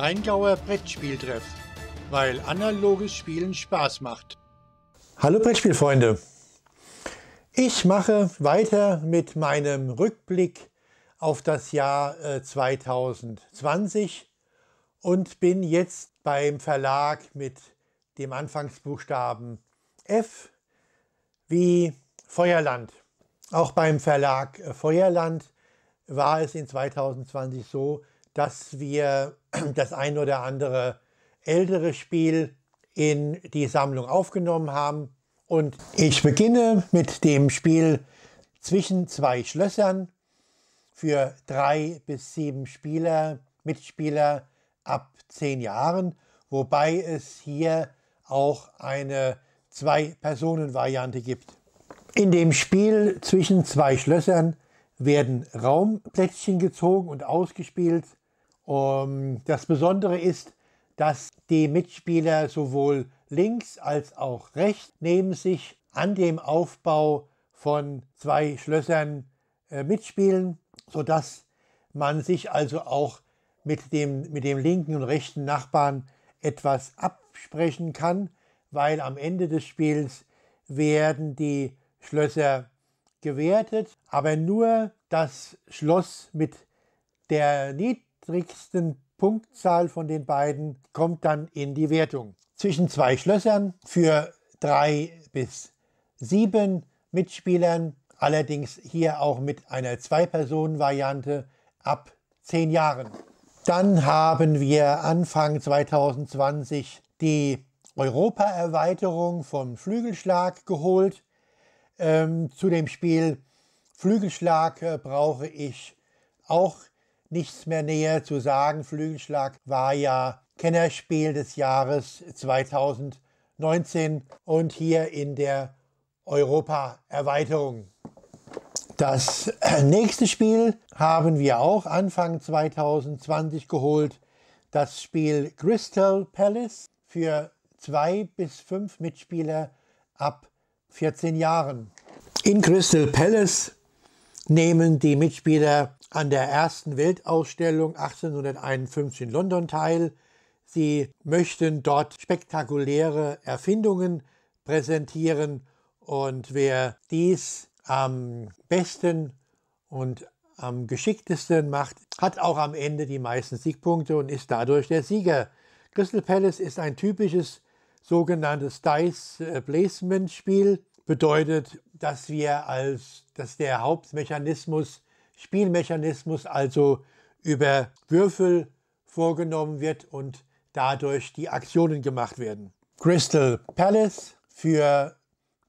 Rheingauer Brettspieltreff, weil analoges Spielen Spaß macht. Hallo Brettspielfreunde. Ich mache weiter mit meinem Rückblick auf das Jahr 2020 äh, und bin jetzt beim Verlag mit dem Anfangsbuchstaben F wie Feuerland. Auch beim Verlag äh, Feuerland war es in 2020 so, dass wir das ein oder andere ältere Spiel in die Sammlung aufgenommen haben. Und ich beginne mit dem Spiel zwischen zwei Schlössern für drei bis sieben Spieler, Mitspieler ab zehn Jahren, wobei es hier auch eine Zwei-Personen-Variante gibt. In dem Spiel zwischen zwei Schlössern werden Raumplättchen gezogen und ausgespielt um, ähm, das Besondere ist, dass die Mitspieler sowohl links als auch rechts neben sich an dem Aufbau von zwei Schlössern äh, mitspielen, sodass man sich also auch mit dem, mit dem linken und rechten Nachbarn etwas absprechen kann, weil am Ende des Spiels werden die Schlösser gewertet, aber nur das Schloss mit der Nied niedrigsten Punktzahl von den beiden kommt dann in die Wertung. Zwischen zwei Schlössern für drei bis sieben Mitspielern, allerdings hier auch mit einer Zwei-Personen-Variante ab zehn Jahren. Dann haben wir Anfang 2020 die Europa-Erweiterung vom Flügelschlag geholt. Ähm, zu dem Spiel Flügelschlag äh, brauche ich auch nichts mehr näher zu sagen. Flügelschlag war ja Kennerspiel des Jahres 2019 und hier in der Europa-Erweiterung. Das nächste Spiel haben wir auch Anfang 2020 geholt. Das Spiel Crystal Palace für zwei bis fünf Mitspieler ab 14 Jahren. In Crystal Palace nehmen die Mitspieler an der ersten Weltausstellung 1851 in London teil. Sie möchten dort spektakuläre Erfindungen präsentieren und wer dies am besten und am geschicktesten macht, hat auch am Ende die meisten Siegpunkte und ist dadurch der Sieger. Crystal Palace ist ein typisches sogenanntes Dice Placement Spiel bedeutet, dass wir als, dass der Hauptmechanismus, Spielmechanismus also über Würfel vorgenommen wird und dadurch die Aktionen gemacht werden. Crystal Palace für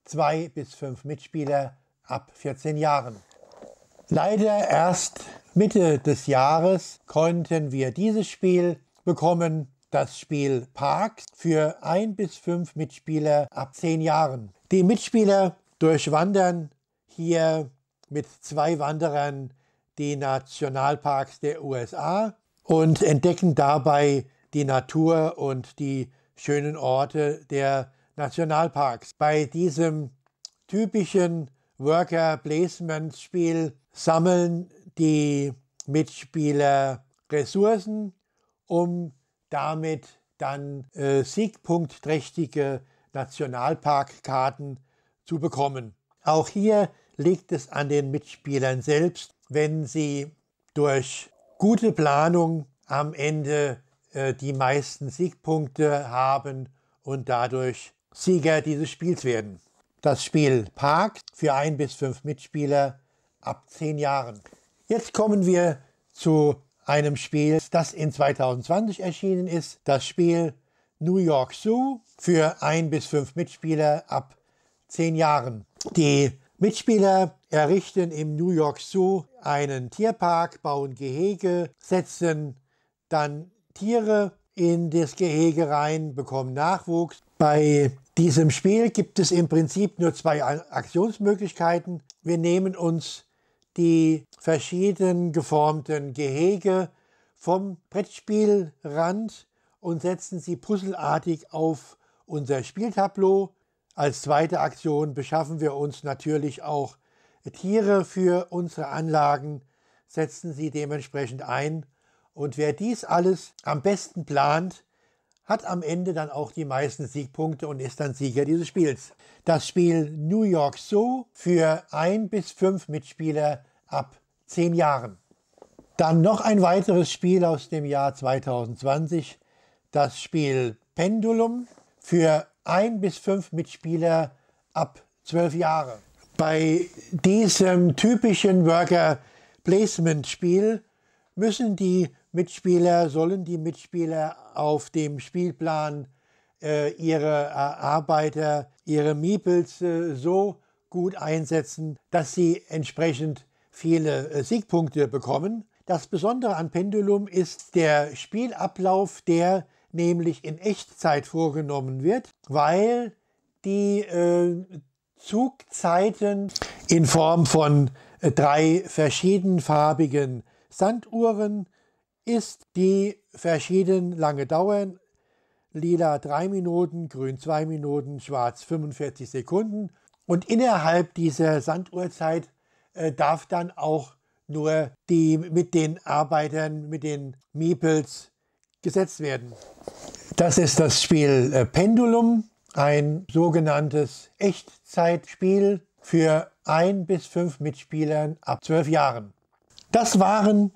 zwei bis fünf Mitspieler ab 14 Jahren. Leider erst Mitte des Jahres konnten wir dieses Spiel bekommen, das Spiel Parks für ein bis fünf Mitspieler ab zehn Jahren. Die Mitspieler durchwandern hier mit zwei Wanderern die Nationalparks der USA und entdecken dabei die Natur und die schönen Orte der Nationalparks. Bei diesem typischen Worker-Placement-Spiel sammeln die Mitspieler Ressourcen, um damit dann äh, siegpunktträchtige Nationalparkkarten zu bekommen. Auch hier liegt es an den Mitspielern selbst, wenn sie durch gute Planung am Ende äh, die meisten Siegpunkte haben und dadurch Sieger dieses Spiels werden. Das Spiel Park für ein bis fünf Mitspieler ab zehn Jahren. Jetzt kommen wir zu einem Spiel, das in 2020 erschienen ist. Das Spiel New York Zoo für ein bis fünf Mitspieler ab zehn Jahren. Die Mitspieler errichten im New York Zoo einen Tierpark, bauen Gehege, setzen dann Tiere in das Gehege rein, bekommen Nachwuchs. Bei diesem Spiel gibt es im Prinzip nur zwei Aktionsmöglichkeiten. Wir nehmen uns die verschieden geformten Gehege vom Brettspielrand und setzen sie puzzelartig auf unser Spieltableau. Als zweite Aktion beschaffen wir uns natürlich auch Tiere für unsere Anlagen, setzen sie dementsprechend ein. Und wer dies alles am besten plant, hat am Ende dann auch die meisten Siegpunkte und ist dann Sieger dieses Spiels. Das Spiel New York Zoo für ein bis fünf Mitspieler ab zehn Jahren. Dann noch ein weiteres Spiel aus dem Jahr 2020, das Spiel Pendulum für ein bis fünf Mitspieler ab zwölf Jahre. Bei diesem typischen Worker Placement Spiel müssen die Mitspieler, sollen die Mitspieler auf dem Spielplan äh, ihre äh, Arbeiter, ihre Meeples äh, so gut einsetzen, dass sie entsprechend viele äh, Siegpunkte bekommen. Das Besondere an Pendulum ist der Spielablauf, der nämlich in Echtzeit vorgenommen wird, weil die äh, Zugzeiten in Form von äh, drei verschiedenfarbigen Sanduhren ist, die verschieden lange dauern. Lila 3 Minuten, grün 2 Minuten, schwarz 45 Sekunden. Und innerhalb dieser Sanduhrzeit äh, darf dann auch nur die mit den Arbeitern, mit den Meeples gesetzt werden. Das ist das Spiel äh, Pendulum, ein sogenanntes Echtzeitspiel für ein bis fünf Mitspielern ab zwölf Jahren. Das waren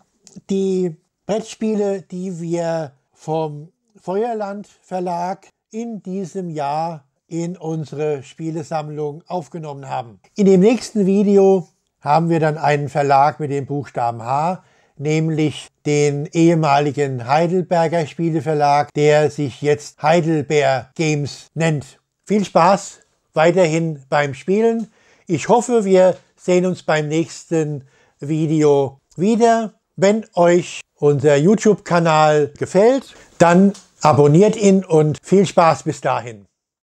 die Brettspiele, die wir vom Feuerland Verlag in diesem Jahr in unsere Spielesammlung aufgenommen haben. In dem nächsten Video haben wir dann einen Verlag mit dem Buchstaben H, nämlich den ehemaligen Heidelberger Spieleverlag, der sich jetzt Heidelberg Games nennt. Viel Spaß weiterhin beim Spielen. Ich hoffe, wir sehen uns beim nächsten Video wieder. Wenn euch unser YouTube-Kanal gefällt, dann abonniert ihn und viel Spaß bis dahin.